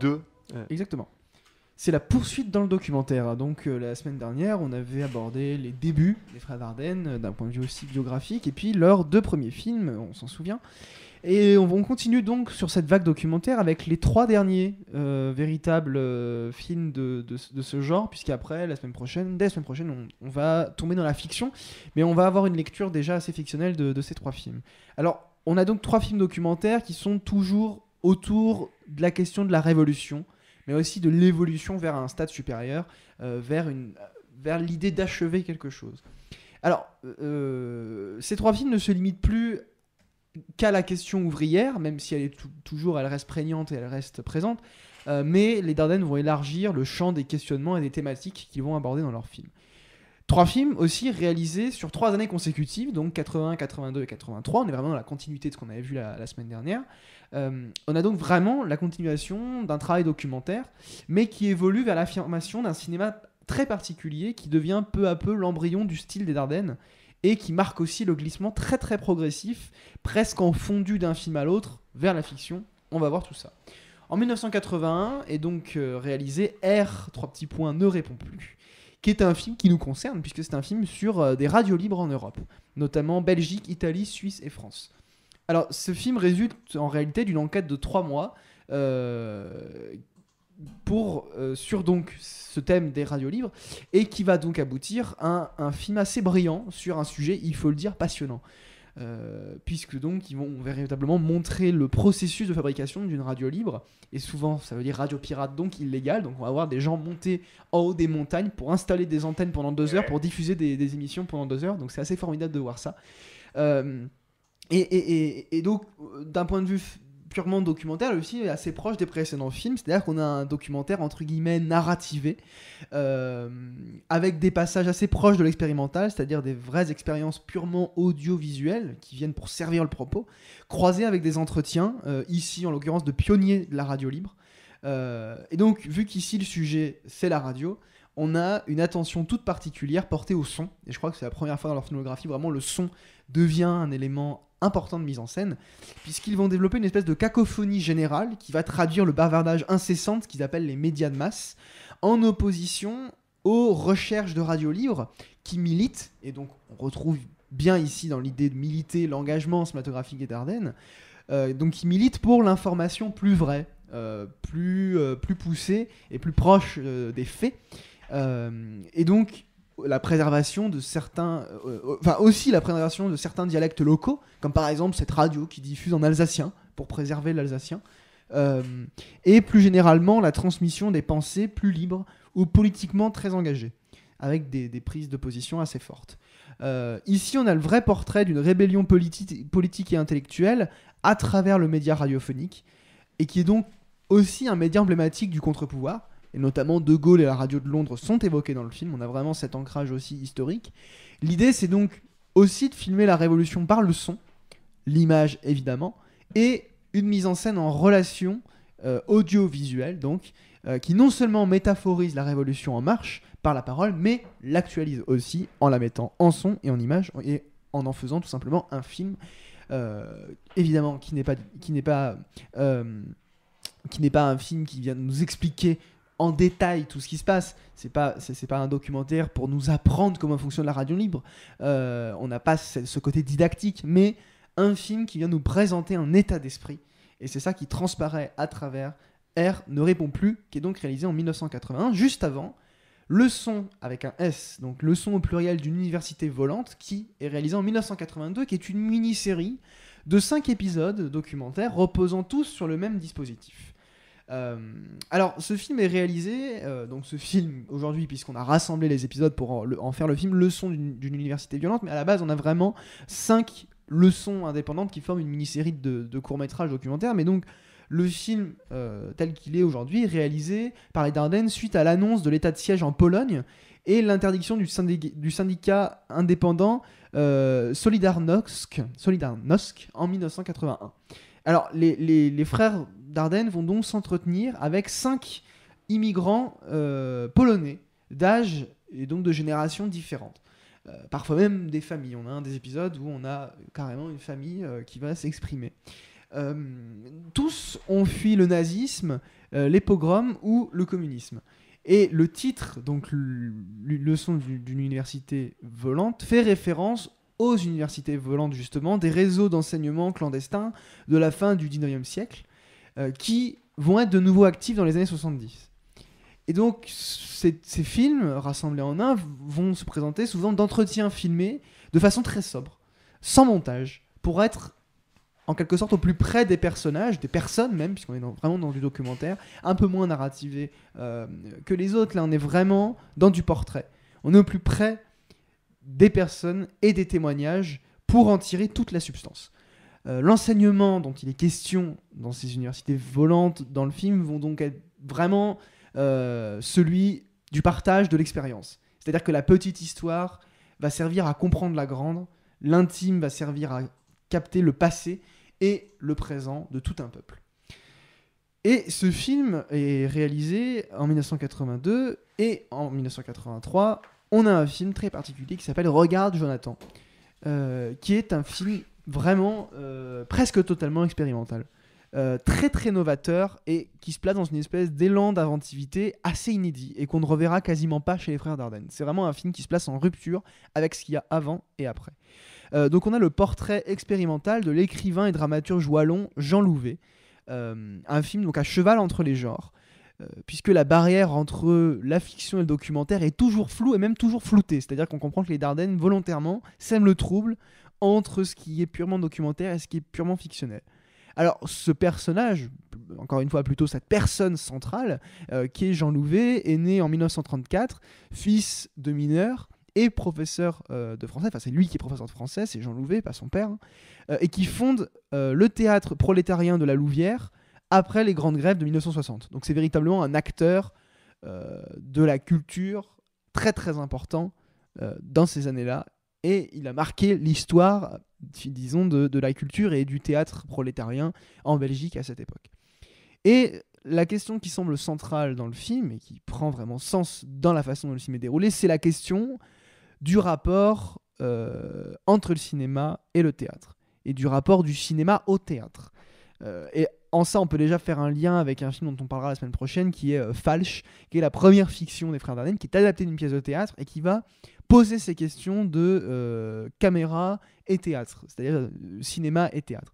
2. exactement. C'est la poursuite dans le documentaire. Donc euh, la semaine dernière, on avait abordé les débuts des frères Dardenne euh, d'un point de vue aussi biographique, et puis leurs deux premiers films, on s'en souvient. Et on, continue donc sur cette vague documentaire avec les trois derniers euh, véritables films de, ce genre, puisqu'après, la semaine prochaine, dès la semaine prochaine, on, va tomber dans la fiction, mais on va avoir une lecture déjà assez fictionnelle de, de, ces trois films. Alors, on a donc trois films documentaires qui sont toujours autour de la question de la révolution, mais aussi de l'évolution vers un stade supérieur, euh, vers, vers l'idée d'achever quelque chose. Alors, euh, ces trois films ne se limitent plus qu'à la question ouvrière, même si elle est toujours, elle reste prégnante et elle reste présente, euh, mais les Dardennes vont élargir le champ des questionnements et des thématiques qu'ils vont aborder dans leurs films. Trois films aussi réalisés sur trois années consécutives, donc 80, 82 et 83. On est vraiment dans la continuité de ce qu'on avait vu la, semaine dernière. Euh, on a donc vraiment la continuation d'un travail documentaire, mais qui évolue vers l'affirmation d'un cinéma très particulier qui devient peu à peu l'embryon du style des Dardennes et qui marque aussi le glissement très très progressif, presque en fondu d'un film à l'autre, vers la fiction. On va voir tout ça. En 1981 est donc euh, réalisé R, trois petits points, ne répond plus, qui est un film qui nous concerne, puisque c'est un film sur euh, des radios libres en Europe, notamment Belgique, Italie, Suisse et France. Alors, ce film résulte en réalité d'une enquête de trois mois euh, euh, sur donc ce thème des radios libres et qui va donc aboutir à un film assez brillant sur un sujet, il faut le dire, passionnant. Euh, puisque donc ils vont véritablement montrer le processus de fabrication d'une radio libre, et souvent ça veut dire radio pirate donc illégal donc on va avoir des gens monter en haut des montagnes pour installer des antennes pendant deux heures, pour diffuser des, émissions pendant deux heures, donc c'est assez formidable de voir ça. Euh, et, donc, euh, d'un point de vue purement documentaire, lui aussi assez proche des précédents films, c'est-à-dire qu'on a un documentaire entre guillemets narrativé, euh, avec des passages assez proches de l'expérimental, c'est-à-dire des vraies expériences purement audiovisuelles qui viennent pour servir le propos, croisées avec des entretiens, euh, ici en l'occurrence de pionniers de la radio libre. Euh, et donc, vu qu'ici le sujet c'est la radio, on a une attention toute particulière portée au son. Et je crois que c'est la première fois dans leur filmographie, vraiment le son devient un élément importante mise en scène, puisqu'ils vont développer une espèce de cacophonie générale qui va traduire le bavardage incessant, qu'ils appellent les médias de masse, en opposition aux recherches de radio livres qui militent, et donc on retrouve bien ici dans l'idée de militer l'engagement cinématographique et Dardennes, euh, donc qui militent pour l'information plus vraie, euh, plus, euh, plus poussée et plus proche des faits. et donc la préservation de certains, euh, euh, enfin aussi la préservation de certains dialectes locaux, comme par exemple cette radio qui diffuse en alsacien pour préserver l'alsacien, euh, et plus généralement la transmission des pensées plus libres ou politiquement très engagées, avec des, prises de position assez fortes. ici, on a le vrai portrait d'une rébellion politique et intellectuelle à travers le média radiophonique, et qui est donc aussi un média emblématique du contre-pouvoir, et notamment De Gaulle et la radio de Londres sont évoqués dans le film. On a vraiment cet ancrage aussi historique. L'idée, c'est donc aussi de filmer la révolution par le son, l'image évidemment, et une mise en scène en relation euh, audiovisuelle, donc, euh, qui non seulement métaphorise la révolution en marche par la parole, mais l'actualise aussi en la mettant en son et en image et en en faisant tout simplement un film, euh, évidemment, qui n'est pas. Qui n'est pas qui n'est pas un film qui vient de nous expliquer en détail tout ce qui se passe. C'est pas c'est pas un documentaire pour nous apprendre comment fonctionne la radio libre. Euh, on n'a pas ce côté didactique, mais un film qui vient nous présenter un état d'esprit. Et c'est ça qui transparaît à travers R ne répond plus, qui est donc réalisé en 1981, juste avant Le son avec un S, donc Le son au pluriel d'une université volante, qui est réalisé en 1982, qui est une mini-série de cinq épisodes documentaires reposant tous sur le même dispositif. Euh, alors, ce film est réalisé, euh, donc ce film aujourd'hui, puisqu'on a rassemblé les épisodes pour en, faire le film, leçon d'une université violente, mais à la base, on a vraiment cinq leçons indépendantes qui forment une mini-série de, courts-métrages documentaires, mais donc le film euh, tel qu'il est aujourd'hui, réalisé par les Dardennes suite à l'annonce de l'état de siège en Pologne et l'interdiction du, syndicat indépendant euh, Solidarnosc, en 1981. Alors, les frères Dardenne vont donc s'entretenir avec cinq immigrants euh, polonais d'âge et donc de générations différentes. Euh, parfois même des familles. On a un des épisodes où on a carrément une famille euh, qui va s'exprimer. tous ont fui le nazisme, les pogroms ou le communisme. Et le titre, donc leçon d'une université volante, fait référence aux universités volantes justement, des réseaux d'enseignement clandestins de la fin du 19e siècle, euh, qui vont être de nouveau actifs dans les années 70. Et donc, ces, films, rassemblés en un, vont se présenter souvent d'entretiens filmés de façon très sobre, sans montage, pour être en quelque sorte au plus près des personnages, des personnes même, puisqu'on est vraiment dans du documentaire, un peu moins narrativé euh, que les autres. Là, on est vraiment dans du portrait. On est au plus près des personnes et des témoignages pour en tirer toute la substance. Euh, l'enseignement dont il est question dans ces universités volantes dans le film vont donc être vraiment euh, celui du partage de l'expérience. C'est-à-dire que la petite histoire va servir à comprendre la grande, l'intime va servir à capter le passé et le présent de tout un peuple. Et ce film est réalisé en 1982 et en 1983, on a un film très particulier qui s'appelle Regarde Jonathan, euh, qui est un film vraiment euh, presque totalement expérimental. Euh, très très novateur et qui se place dans une espèce d'élan d'inventivité assez inédit et qu'on ne reverra quasiment pas chez les frères Dardenne. C'est vraiment un film qui se place en rupture avec ce qu'il y a avant et après. Euh, donc on a le portrait expérimental de l'écrivain et dramaturge wallon Jean Louvet, un film donc à cheval entre les genres, puisque la barrière entre la fiction et le documentaire est toujours floue et même toujours floutée. C'est-à-dire qu'on comprend que les Dardennes volontairement sèment le trouble entre ce qui est purement documentaire et ce qui est purement fictionnel. Alors, ce personnage, encore une fois plutôt cette personne centrale, euh, qui est Jean Louvet, est né en 1934, fils de mineur et professeur euh, de français, enfin c'est lui qui est professeur de français, c'est Jean Louvet, pas son père, hein, euh, et qui fonde le théâtre prolétarien de la Louvière après les grandes grèves de 1960. Donc c'est véritablement un acteur de la culture très très important dans ces années-là et il a marqué l'histoire, disons, de, la culture et du théâtre prolétarien en Belgique à cette époque. Et la question qui semble centrale dans le film, et qui prend vraiment sens dans la façon dont le film est déroulé, c'est la question du rapport euh, entre le cinéma et le théâtre, et du rapport du cinéma au théâtre. Euh, et en ça, on peut déjà faire un lien avec un film dont on parlera la semaine prochaine, qui est euh, Falsch, Falch, qui est la première fiction des Frères Dardenne, qui est adaptée d'une pièce de théâtre et qui va poser ces questions de euh, caméra et théâtre, c'est-à-dire euh, cinéma et théâtre.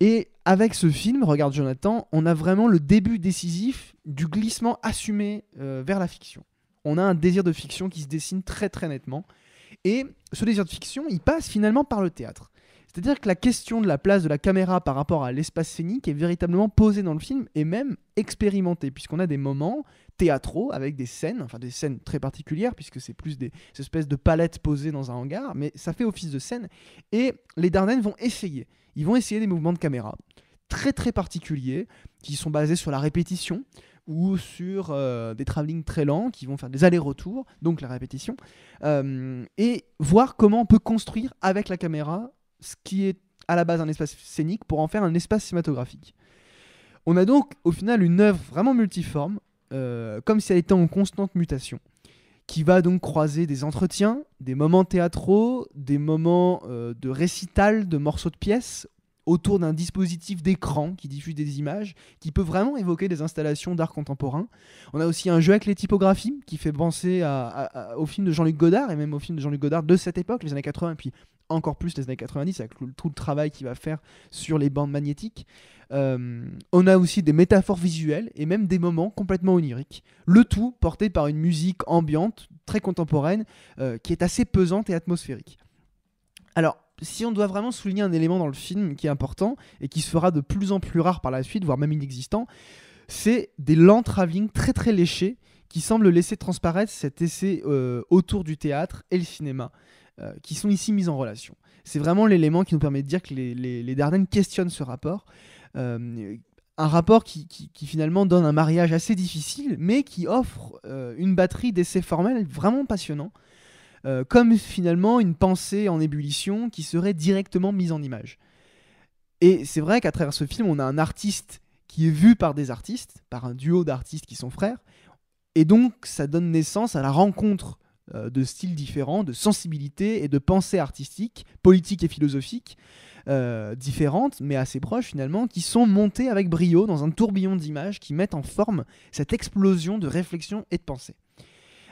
Et avec ce film, Regarde Jonathan, on a vraiment le début décisif du glissement assumé euh, vers la fiction. On a un désir de fiction qui se dessine très très nettement. Et ce désir de fiction, il passe finalement par le théâtre. C'est-à-dire que la question de la place de la caméra par rapport à l'espace scénique est véritablement posée dans le film et même expérimentée, puisqu'on a des moments théâtraux avec des scènes, enfin des scènes très particulières, puisque c'est plus des, espèces de palettes posées dans un hangar, mais ça fait office de scène. Et les Dardennes vont essayer. Ils vont essayer des mouvements de caméra très très particuliers, qui sont basés sur la répétition ou sur euh, des travelling très lents qui vont faire des allers-retours, donc la répétition, euh, et voir comment on peut construire avec la caméra ce qui est à la base un espace scénique pour en faire un espace cinématographique. On a donc au final une œuvre vraiment multiforme, euh, comme si elle était en constante mutation, qui va donc croiser des entretiens, des moments théâtraux, des moments euh, de récital de morceaux de pièces autour d'un dispositif d'écran qui diffuse des images, qui peut vraiment évoquer des installations d'art contemporain. On a aussi un jeu avec les typographies qui fait penser au film de Jean-Luc Godard et même au film de Jean-Luc Godard de cette époque, les années 80, et puis encore plus les années 90 avec tout le travail qu'il va faire sur les bandes magnétiques. Euh, on a aussi des métaphores visuelles et même des moments complètement oniriques. Le tout porté par une musique ambiante, très contemporaine, euh, qui est assez pesante et atmosphérique. Alors, si on doit vraiment souligner un élément dans le film qui est important et qui se fera de plus en plus rare par la suite, voire même inexistant, c'est des lents travelling très très léchés qui semblent laisser transparaître cet essai euh, autour du théâtre et le cinéma. Euh, qui sont ici mises en relation. C'est vraiment l'élément qui nous permet de dire que les, les, Dardennes questionnent ce rapport. Euh, un rapport qui, finalement donne un mariage assez difficile, mais qui offre euh, une batterie d'essais formels vraiment passionnants, comme finalement une pensée en ébullition qui serait directement mise en image. Et c'est vrai qu'à travers ce film, on a un artiste qui est vu par des artistes, par un duo d'artistes qui sont frères, et donc ça donne naissance à la rencontre euh, de styles différents, de sensibilités et de pensées artistiques, politiques et philosophiques euh, différentes, mais assez proches finalement, qui sont montées avec brio dans un tourbillon d'images qui mettent en forme cette explosion de réflexion et de pensée.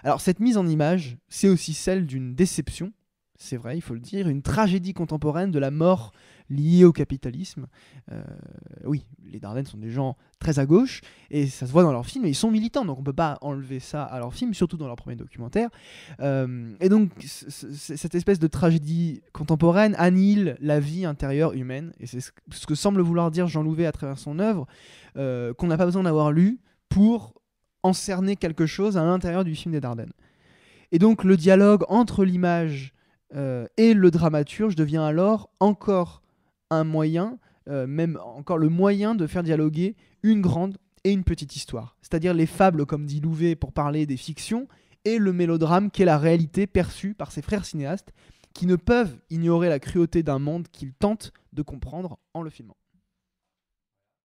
Alors cette mise en image, c'est aussi celle d'une déception c'est vrai, il faut le dire, une tragédie contemporaine de la mort liée au capitalisme. Euh, oui, les Dardennes sont des gens très à gauche, et ça se voit dans leurs films, et ils sont militants, donc on ne peut pas enlever ça à leurs films, surtout dans leur premier documentaire. Euh, et donc, cette espèce de tragédie contemporaine annihile la vie intérieure humaine, et c'est ce que semble vouloir dire Jean Louvet à travers son œuvre, euh, qu'on n'a pas besoin d'avoir lu pour encerner quelque chose à l'intérieur du film des Dardennes. Et donc, le dialogue entre l'image euh, et le dramaturge devient alors encore un moyen, euh, même encore le moyen de faire dialoguer une grande et une petite histoire. C'est-à-dire les fables, comme dit Louvet pour parler des fictions, et le mélodrame qui est la réalité perçue par ses frères cinéastes, qui ne peuvent ignorer la cruauté d'un monde qu'ils tentent de comprendre en le filmant.